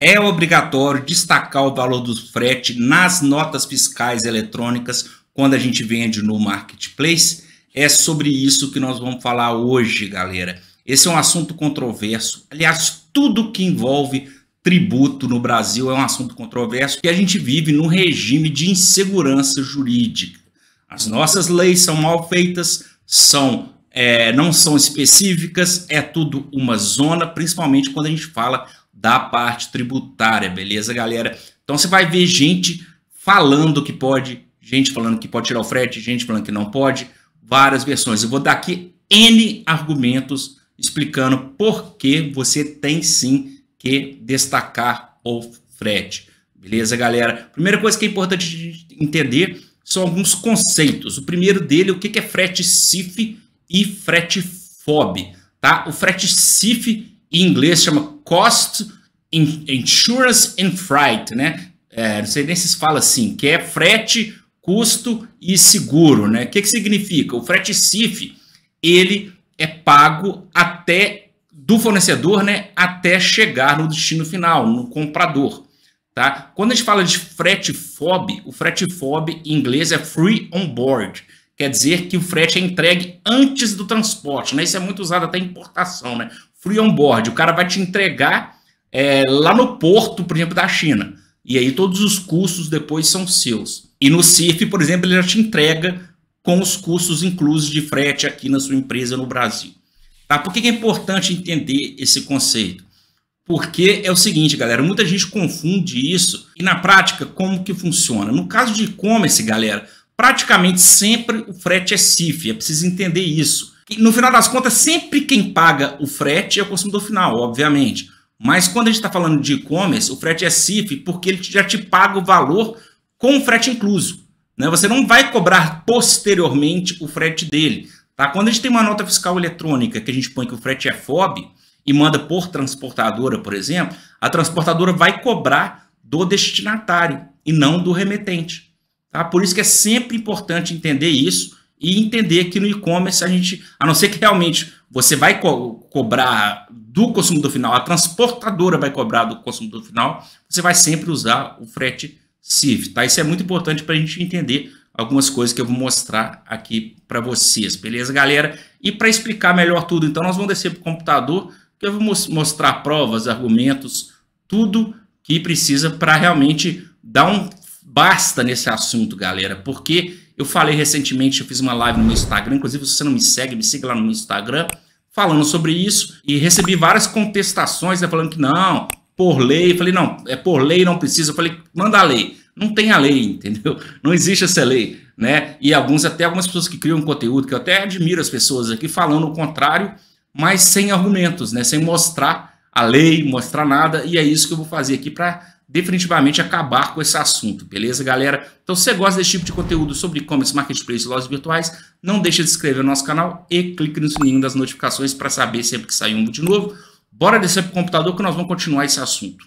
É obrigatório destacar o valor do frete nas notas fiscais eletrônicas quando a gente vende no marketplace. É sobre isso que nós vamos falar hoje, galera. Esse é um assunto controverso. Aliás, tudo que envolve tributo no Brasil é um assunto controverso que a gente vive num regime de insegurança jurídica. As nossas leis são mal feitas, são é, não são específicas, é tudo uma zona, principalmente quando a gente fala da parte tributária, beleza, galera? Então você vai ver gente falando que pode, gente falando que pode tirar o frete, gente falando que não pode, várias versões. Eu vou dar aqui N argumentos explicando por que você tem sim que destacar o frete. Beleza, galera? Primeira coisa que é importante entender são alguns conceitos. O primeiro dele, o que é frete CIF e frete FOB, tá? O frete CIF em inglês chama Cost in, Insurance and Freight, né? É, não sei nem se fala assim, que é frete, custo e seguro, né? O que, que significa? O frete CIF, ele é pago até do fornecedor, né, até chegar no destino final, no comprador, tá? Quando a gente fala de frete FOB, o frete FOB em inglês é free on board, quer dizer que o frete é entregue antes do transporte, né? Isso é muito usado até em importação, né? free board. O cara vai te entregar é, lá no porto, por exemplo, da China. E aí todos os custos depois são seus. E no CIF, por exemplo, ele já te entrega com os custos inclusos de frete aqui na sua empresa no Brasil. Tá? Por que é importante entender esse conceito? Porque é o seguinte, galera, muita gente confunde isso e na prática como que funciona? No caso de e-commerce, galera, praticamente sempre o frete é CIF, é preciso entender isso. No final das contas, sempre quem paga o frete é o consumidor final, obviamente. Mas quando a gente está falando de e-commerce, o frete é CIF porque ele já te paga o valor com o frete incluso. Né? Você não vai cobrar posteriormente o frete dele. Tá? Quando a gente tem uma nota fiscal eletrônica que a gente põe que o frete é FOB e manda por transportadora, por exemplo, a transportadora vai cobrar do destinatário e não do remetente. Tá? Por isso que é sempre importante entender isso e entender que no e-commerce a gente, a não ser que realmente você vai co cobrar do consumidor final, a transportadora vai cobrar do consumidor final, você vai sempre usar o frete CIF, tá? Isso é muito importante para a gente entender algumas coisas que eu vou mostrar aqui para vocês, beleza, galera? E para explicar melhor tudo, então nós vamos descer para o computador, que eu vou mostrar provas, argumentos, tudo que precisa para realmente dar um basta nesse assunto, galera, porque eu falei recentemente, eu fiz uma live no meu Instagram, inclusive se você não me segue, me siga lá no meu Instagram, falando sobre isso e recebi várias contestações, né, falando que não, por lei, eu falei não, é por lei, não precisa, eu falei manda a lei. Não tem a lei, entendeu? Não existe essa lei, né? E alguns até algumas pessoas que criam conteúdo, que eu até admiro as pessoas aqui falando o contrário, mas sem argumentos, né? Sem mostrar a lei, mostrar nada, e é isso que eu vou fazer aqui para definitivamente acabar com esse assunto, beleza, galera? Então, se você gosta desse tipo de conteúdo sobre e-commerce, marketplace, lojas virtuais, não deixe de se inscrever no nosso canal e clique no sininho das notificações para saber sempre que sair um vídeo novo. Bora descer para o computador que nós vamos continuar esse assunto.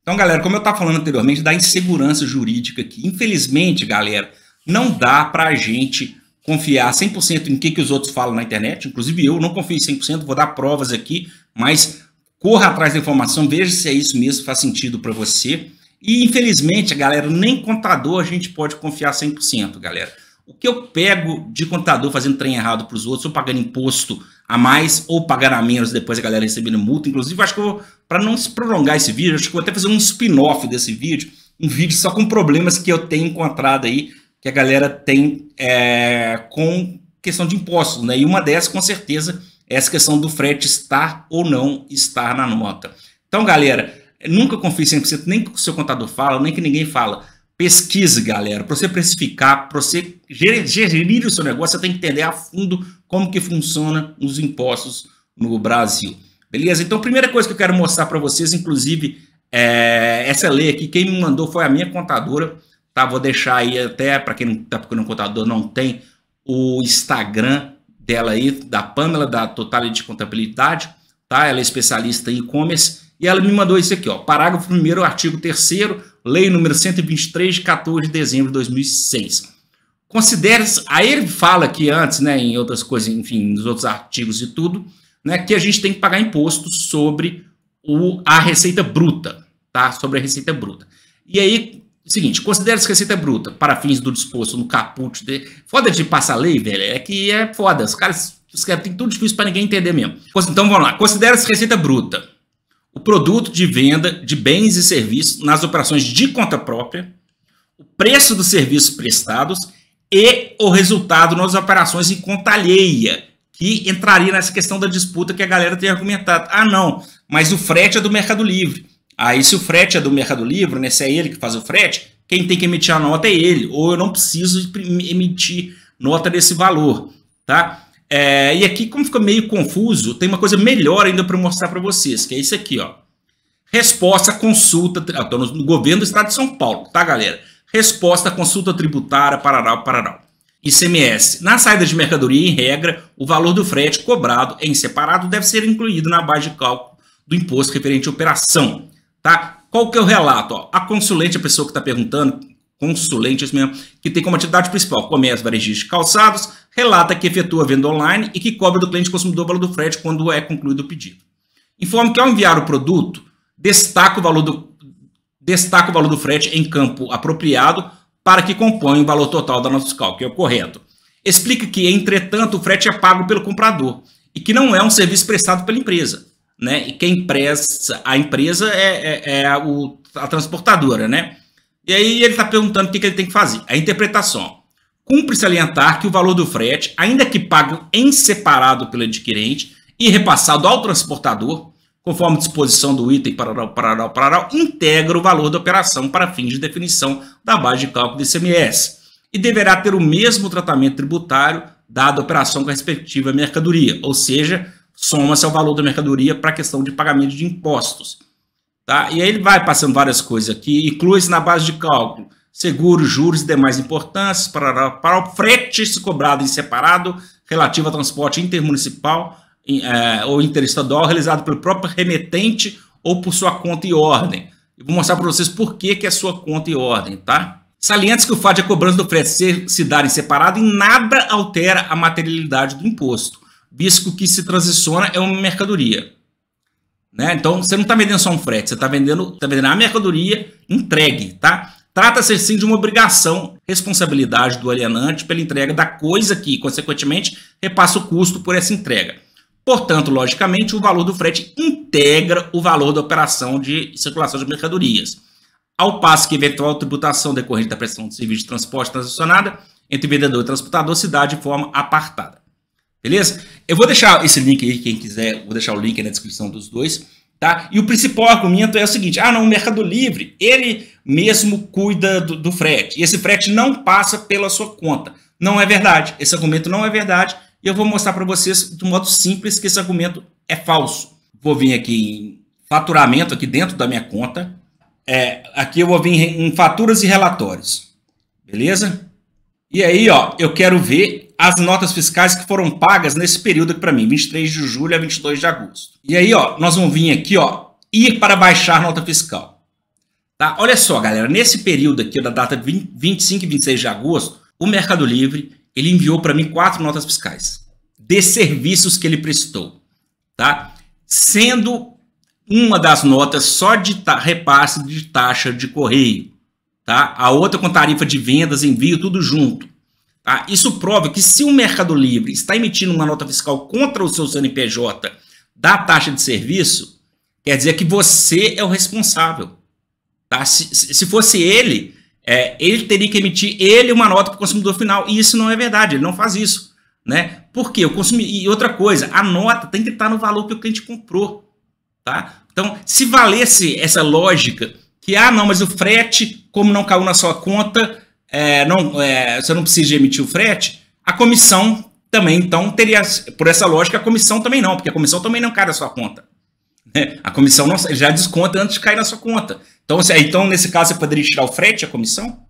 Então, galera, como eu estava falando anteriormente, da insegurança jurídica aqui. Infelizmente, galera, não dá para a gente confiar 100% em que, que os outros falam na internet, inclusive eu não confio 100%, vou dar provas aqui, mas corra atrás da informação, veja se é isso mesmo, faz sentido para você. E infelizmente, galera, nem contador a gente pode confiar 100%, galera. O que eu pego de contador fazendo trem errado para os outros, ou pagando imposto a mais, ou pagando a menos, depois a galera recebendo multa. Inclusive, acho que para não se prolongar esse vídeo, acho que vou até fazer um spin-off desse vídeo, um vídeo só com problemas que eu tenho encontrado aí que a galera tem é, com questão de impostos, né? E uma dessas, com certeza, é essa questão do frete estar ou não estar na nota. Então, galera, nunca confie 100%, nem que o seu contador fala, nem que ninguém fala. Pesquise, galera, para você precificar, para você gerir, o seu negócio, você tem que entender a fundo como que funciona os impostos no Brasil. Beleza? Então, a primeira coisa que eu quero mostrar para vocês, inclusive, é essa lei aqui, quem me mandou foi a minha contadora, tá? Vou deixar aí até para quem não tá procurando um contador, não tem o Instagram dela aí, da Pamela, da Total de Contabilidade, tá? Ela é especialista em e-commerce e ela me mandou isso aqui, ó. Parágrafo 1 artigo 3 Lei número 123 de 14 de dezembro de 2006. Considere, aí ele fala aqui antes, né, em outras coisas, enfim, nos outros artigos e tudo, né, que a gente tem que pagar imposto sobre o, a receita bruta, tá? Sobre a receita bruta. E aí seguinte, considere-se receita bruta para fins do disposto no caput. De... Foda de passar lei, velho. É que é foda. Os caras, os têm tudo difícil para ninguém entender mesmo. Então vamos lá. Considere-se receita bruta o produto de venda de bens e serviços nas operações de conta própria, o preço dos serviços prestados e o resultado nas operações em conta alheia, que entraria nessa questão da disputa que a galera tem argumentado. Ah, não, mas o frete é do Mercado Livre. Aí, se o frete é do Mercado Livre, né? Se é ele que faz o frete, quem tem que emitir a nota é ele, ou eu não preciso emitir nota desse valor, tá? É, e aqui, como fica meio confuso, tem uma coisa melhor ainda para mostrar para vocês, que é isso aqui, ó. Resposta à consulta, estou ah, no governo do estado de São Paulo, tá, galera? Resposta à consulta tributária, parará, parará. ICMS. Na saída de mercadoria, em regra, o valor do frete cobrado em separado deve ser incluído na base de cálculo do imposto referente à operação. Tá? Qual que é o relato? Ó, a consulente, a pessoa que está perguntando, consulente isso mesmo, que tem como atividade principal comércio, varejista calçados, relata que efetua venda online e que cobra do cliente consumidor o valor do frete quando é concluído o pedido. Informe que ao enviar o produto, destaca o valor do, destaca o valor do frete em campo apropriado para que compõe o valor total da notificação, fiscal, que é o correto. Explica que, entretanto, o frete é pago pelo comprador e que não é um serviço prestado pela empresa né? E quem presta a empresa é, é, é a, o, a, transportadora, né? E aí ele está perguntando o que, que, ele tem que fazer. A interpretação. Cumpre salientar que o valor do frete, ainda que pago em separado pelo adquirente e repassado ao transportador, conforme disposição do item parará, parará, parará, integra o valor da operação para fins de definição da base de cálculo do ICMS e deverá ter o mesmo tratamento tributário dada a operação com a respectiva mercadoria, ou seja, soma-se ao valor da mercadoria para a questão de pagamento de impostos. Tá? E aí ele vai passando várias coisas aqui, inclui-se na base de cálculo seguros, juros e demais importâncias para, para o frete cobrado em separado relativo a transporte intermunicipal em, é, ou interestadual realizado pelo próprio remetente ou por sua conta e ordem. Eu vou mostrar para vocês por que, que é sua conta e ordem, tá? Salientes que o fato de a cobrança do frete se se dar em separado em nada altera a materialidade do imposto visto que o que se transiciona é uma mercadoria. Né? Então, você não está vendendo só um frete, você está vendendo, tá vendendo a mercadoria entregue, tá? Trata-se, sim, de uma obrigação, responsabilidade do alienante pela entrega da coisa que, consequentemente, repassa o custo por essa entrega. Portanto, logicamente, o valor do frete integra o valor da operação de circulação de mercadorias. Ao passo que eventual tributação decorrente da prestação de serviço de transporte transacionada entre vendedor e transportador se dá de forma apartada. Beleza? Eu vou deixar esse link aí, quem quiser, vou deixar o link na descrição dos dois, tá? E o principal argumento é o seguinte, ah não, o Mercado Livre, ele mesmo cuida do, do frete, e esse frete não passa pela sua conta. Não é verdade, esse argumento não é verdade, e eu vou mostrar para vocês de um modo simples que esse argumento é falso. Vou vir aqui em faturamento, aqui dentro da minha conta, é, aqui eu vou vir em faturas e relatórios, beleza? E aí, ó, eu quero ver as notas fiscais que foram pagas nesse período aqui para mim, 23 de julho a 22 de agosto. E aí, ó, nós vamos vir aqui, ó, ir para baixar nota fiscal. Tá? Olha só, galera, nesse período aqui da data 20, 25 e 26 de agosto, o Mercado Livre, ele enviou para mim quatro notas fiscais de serviços que ele prestou, tá? Sendo uma das notas só de repasse de taxa de correio, tá? A outra com tarifa de vendas, envio, tudo junto. Ah, isso prova que se o Mercado Livre está emitindo uma nota fiscal contra o seu CNPJ da taxa de serviço, quer dizer que você é o responsável. Tá? Se, se fosse ele, é, ele teria que emitir ele uma nota para o consumidor final. E isso não é verdade, ele não faz isso. Né? Porque o consumidor. E outra coisa, a nota tem que estar no valor que o cliente comprou. Tá? Então, se valesse essa lógica que, ah, não, mas o frete, como não caiu na sua conta, é, não, é, você não precisa emitir o frete, a comissão também, então, teria, por essa lógica, a comissão também não, porque a comissão também não cai na sua conta. Né? A comissão não, já desconta antes de cair na sua conta. Então, você, então, nesse caso, você poderia tirar o frete, a comissão?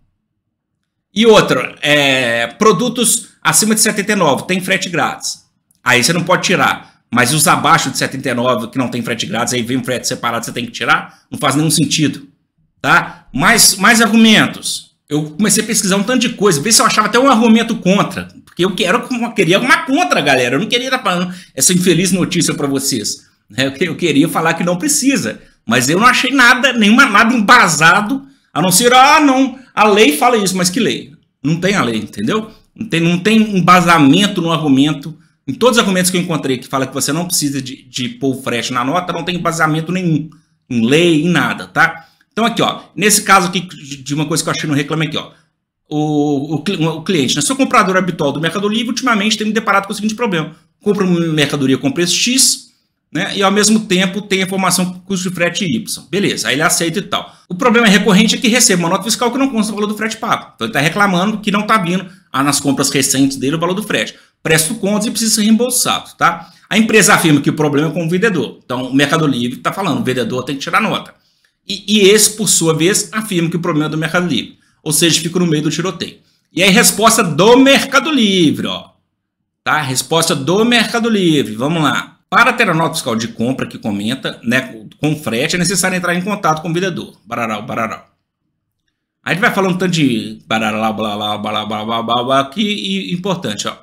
E outra, é, produtos acima de 79 tem frete grátis. Aí você não pode tirar. Mas os abaixo de 79 que não tem frete grátis, aí vem um frete separado, você tem que tirar, não faz nenhum sentido. Tá? Mais, mais argumentos eu comecei a pesquisar um tanto de coisa, ver se eu achava até um argumento contra, porque eu quero, queria uma contra, galera. Eu não queria dar falando essa infeliz notícia para vocês. Né? Eu queria falar que não precisa, mas eu não achei nada, nenhuma nada embasado, a não ser ah não, a lei fala isso, mas que lei? Não tem a lei, entendeu? Não tem, não tem embasamento no argumento. Em todos os argumentos que eu encontrei que fala que você não precisa de, de pôr o frete na nota, não tem embasamento nenhum em lei, em nada, tá? Então aqui, ó, nesse caso aqui de uma coisa que eu achei no reclame aqui, ó, o, o, o cliente, né, seu comprador habitual do Mercado Livre, ultimamente tem me deparado com o seguinte problema: compra uma mercadoria com preço X, né, e ao mesmo tempo tem a informação custo de frete Y. Beleza, aí ele aceita e tal. O problema é recorrente é que recebe uma nota fiscal que não consta o valor do frete pago. Então ele está reclamando que não está vindo ah, nas compras recentes dele o valor do frete. Presto contas e precisa ser reembolsado, tá? A empresa afirma que o problema é com o vendedor. Então o Mercado Livre está falando, o vendedor tem que tirar nota. E, e esse, por sua vez, afirma que o problema é do Mercado Livre. Ou seja, fica no meio do tiroteio. E aí, resposta do Mercado Livre, ó. Tá? Resposta do Mercado Livre. Vamos lá. Para ter a nota fiscal de compra que comenta, né, com frete, é necessário entrar em contato com o vendedor. Bararau, bararau. Aí vai falando um tanto de barará, blá, blá, blá, blá, blá, blá, blá, que e, importante, ó.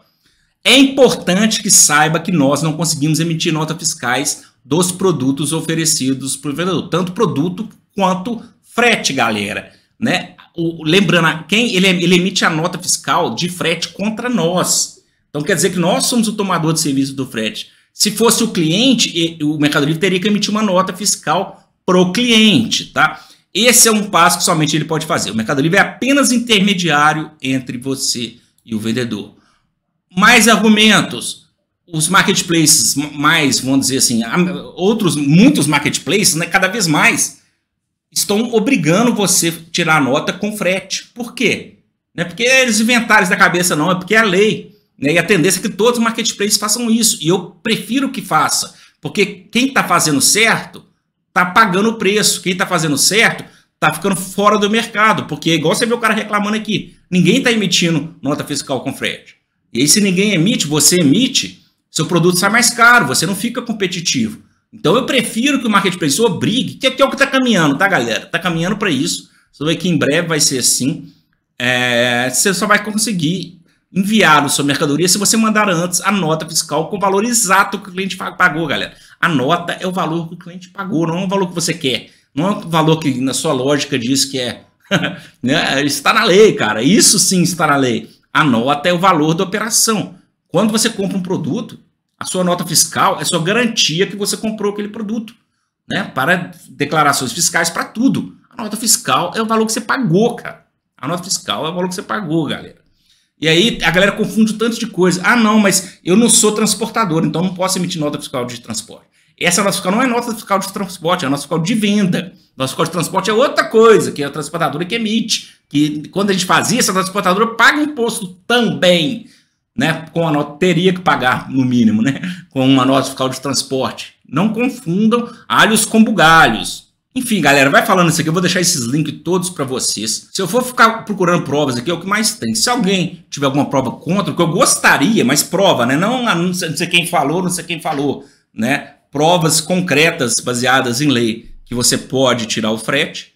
É importante que saiba que nós não conseguimos emitir notas fiscais dos produtos oferecidos para o vendedor, tanto produto quanto frete, galera. Né? O, lembrando, quem ele, ele emite a nota fiscal de frete contra nós. Então quer dizer que nós somos o tomador de serviço do frete. Se fosse o cliente, o Mercado Livre teria que emitir uma nota fiscal para o cliente, tá? Esse é um passo que somente ele pode fazer. O Mercado Livre é apenas intermediário entre você e o vendedor. Mais argumentos os marketplaces mais, vamos dizer assim, outros, muitos marketplaces, né, cada vez mais, estão obrigando você tirar nota com frete. Por quê? Não é porque eles inventaram isso da cabeça, não, é porque é a lei. Né, e a tendência é que todos os marketplaces façam isso. E eu prefiro que faça, porque quem está fazendo certo está pagando o preço. Quem está fazendo certo está ficando fora do mercado, porque é igual você vê o cara reclamando aqui, ninguém está emitindo nota fiscal com frete. E aí, se ninguém emite, você emite, seu produto sai mais caro, você não fica competitivo. Então eu prefiro que o marketplace brigue. É, que é o que está caminhando, tá, galera? Está caminhando para isso. Você vê que em breve vai ser assim. É, você só vai conseguir enviar a sua mercadoria se você mandar antes a nota fiscal com o valor exato que o cliente pagou, galera. A nota é o valor que o cliente pagou, não é o valor que você quer. Não é o valor que na sua lógica diz que é. está né? na lei, cara. Isso sim está na lei. A nota é o valor da operação. Quando você compra um produto, a sua nota fiscal é sua garantia que você comprou aquele produto. Né? Para declarações fiscais, para tudo. A nota fiscal é o valor que você pagou, cara. A nota fiscal é o valor que você pagou, galera. E aí a galera confunde tanto de coisa. Ah, não, mas eu não sou transportador, então não posso emitir nota fiscal de transporte. Essa nota fiscal não é nota fiscal de transporte, é nota fiscal de venda. Nota fiscal de transporte é outra coisa, que é a transportadora que emite. Que quando a gente fazia, essa transportadora paga imposto também né? Com a nota teria que pagar no mínimo, né? Com uma nota fiscal de transporte. Não confundam alhos com bugalhos. Enfim, galera, vai falando isso aqui, eu vou deixar esses links todos para vocês. Se eu for ficar procurando provas aqui, é o que mais tem. Se alguém tiver alguma prova contra, que eu gostaria, mas prova, né? Não, não sei quem falou, não sei quem falou, né? Provas concretas baseadas em lei que você pode tirar o frete.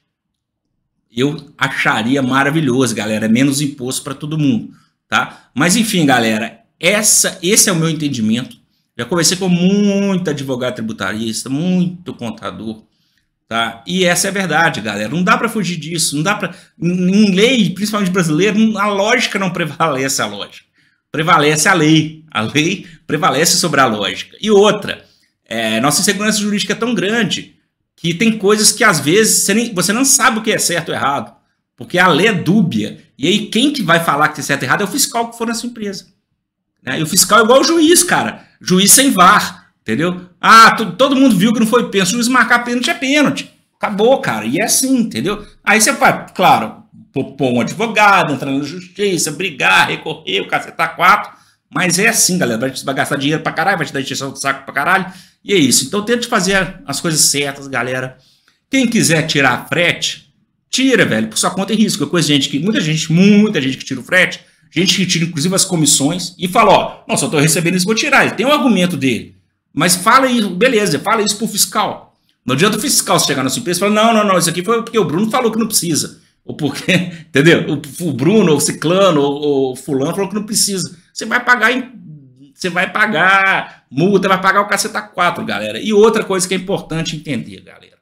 Eu acharia maravilhoso, galera, é menos imposto para todo mundo tá? Mas enfim, galera, essa, esse é o meu entendimento. Já conversei com muito advogado tributarista, muito contador, tá? E essa é a verdade, galera. Não dá para fugir disso, não dá para em lei, principalmente brasileiro, a lógica não prevalece a lógica. Prevalece a lei. A lei prevalece sobre a lógica. E outra, é, nossa insegurança jurídica é tão grande que tem coisas que às vezes você, nem, você não sabe o que é certo ou errado, porque a lei é dúbia. E aí, quem que vai falar que tem certo e errado é o fiscal que for na sua empresa. Né? E o fiscal é igual o juiz, cara. Juiz sem VAR, entendeu? Ah, todo mundo viu que não foi pênalti. O juiz marcar pênalti é pênalti. Acabou, cara. E é assim, entendeu? Aí você vai, claro, pôr um advogado, entrar na justiça, brigar, recorrer, o caceta tá quatro. Mas é assim, galera. Vai gastar dinheiro pra caralho, vai te dar injeção do saco pra caralho. E é isso. Então tente fazer as coisas certas, galera. Quem quiser tirar frete, Tira, velho, por sua conta e é risco. Eu é conheço gente que, muita gente, muita gente que tira o frete, gente que tira inclusive as comissões e fala, ó, não, só estou recebendo isso, vou tirar. Ele tem um argumento dele. Mas fala isso, beleza, fala isso pro fiscal. Não adianta o fiscal chegar na sua empresa e falar, não, não, não, isso aqui foi porque o Bruno falou que não precisa. Ou porque, entendeu? O, Bruno, ou o Ciclano, ou o Fulano falou que não precisa. Você vai pagar em você vai pagar multa, vai pagar o caceta 4, galera. E outra coisa que é importante entender, galera.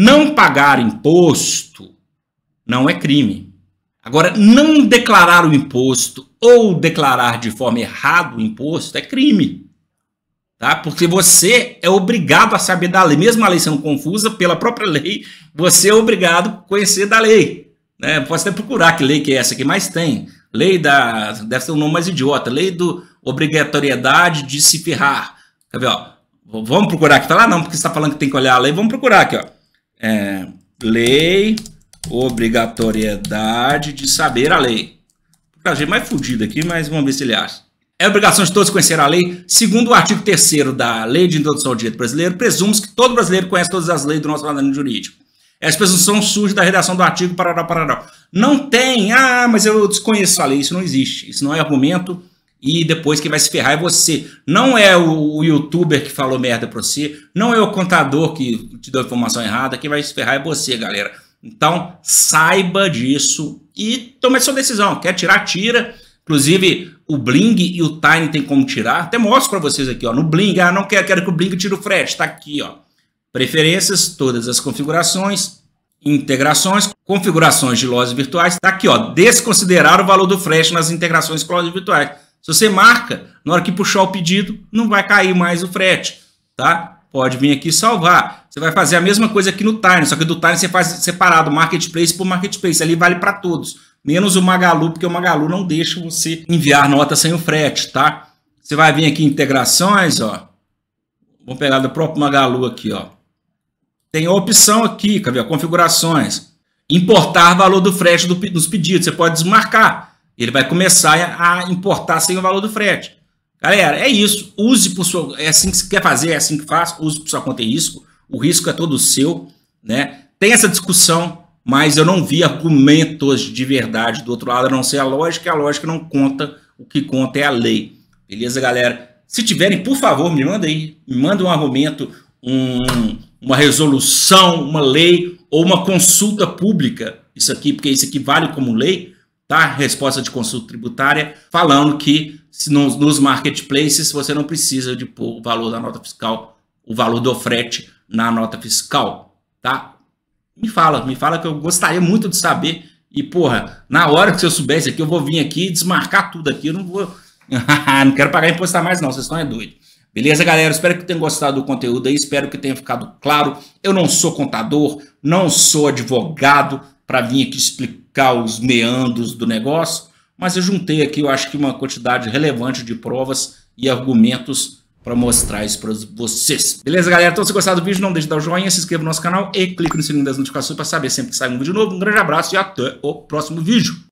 Não pagar imposto não é crime. Agora, não declarar o imposto ou declarar de forma errada o imposto é crime. Tá? Porque você é obrigado a saber da lei, mesmo a lei sendo confusa pela própria lei, você é obrigado a conhecer da lei. Né? Posso até procurar que lei que é essa que mais tem. Lei da. Deve ser o um nome mais idiota. Lei do obrigatoriedade de se ferrar. Quer ver, ó? Vamos procurar aqui, tá lá? Não, porque você está falando que tem que olhar a lei. Vamos procurar aqui, ó é, lei, obrigatoriedade de saber a lei. Tá, gente, mais fudido aqui, mas vamos ver se ele acha. É obrigação de todos conhecer a lei. Segundo o artigo 3 da Lei de Introdução ao Direito Brasileiro, presumos que todo brasileiro conhece todas as leis do nosso ordenamento jurídico. Essa presunção surge da redação do artigo parará, parará. Não tem, ah, mas eu desconheço a lei. Isso não existe. Isso não é argumento e depois quem vai se ferrar é você. Não é o, o youtuber que falou merda para você, não é o contador que te deu informação errada, quem vai se ferrar é você, galera. Então, saiba disso e tome sua decisão. Quer tirar, tira. Inclusive, o Bling e o Tiny tem como tirar. Até mostro para vocês aqui, ó, no Bling. Ah, não quero, quero que o Bling tire o frete. Tá aqui, ó. Preferências, todas as configurações, integrações, configurações de lojas virtuais. Tá aqui, ó. Desconsiderar o valor do frete nas integrações com lojas virtuais. Se você marca, na hora que puxar o pedido, não vai cair mais o frete, tá? Pode vir aqui salvar. Você vai fazer a mesma coisa aqui no Time, só que do Time você faz separado marketplace por marketplace. Ali vale para todos, menos o Magalu, porque o Magalu não deixa você enviar nota sem o frete, tá? Você vai vir aqui em integrações, ó. Vou pegar do próprio Magalu aqui, ó. Tem a opção aqui, quer ver? Configurações. Importar valor do frete dos pedidos. Você pode desmarcar. Ele vai começar a importar sem o valor do frete. Galera, é isso. Use por sua. É assim que você quer fazer, é assim que faz. Use por sua conta e risco. O risco é todo seu. Né? Tem essa discussão, mas eu não vi argumentos de verdade do outro lado, a não ser a lógica. A lógica não conta. O que conta é a lei. Beleza, galera? Se tiverem, por favor, me manda aí. Me manda um argumento, um, uma resolução, uma lei ou uma consulta pública. Isso aqui, porque isso aqui vale como lei tá? Resposta de consulta tributária, falando que nos marketplaces você não precisa de pôr o valor da nota fiscal, o valor do frete na nota fiscal, tá? Me fala, me fala que eu gostaria muito de saber. E, porra, na hora que eu soubesse aqui, eu vou vir aqui e desmarcar tudo aqui. Eu não vou. não quero pagar imposto mais, não. Vocês estão é doido. Beleza, galera? Espero que tenham gostado do conteúdo aí. Espero que tenha ficado claro. Eu não sou contador, não sou advogado para vir aqui explicar explicar os meandros do negócio, mas eu juntei aqui, eu acho que uma quantidade relevante de provas e argumentos para mostrar isso para vocês. Beleza, galera? Então, se gostar do vídeo, não deixe de dar o joinha, se inscreva no nosso canal e clique no sininho das notificações para saber sempre que sai um vídeo novo. Um grande abraço e até o próximo vídeo.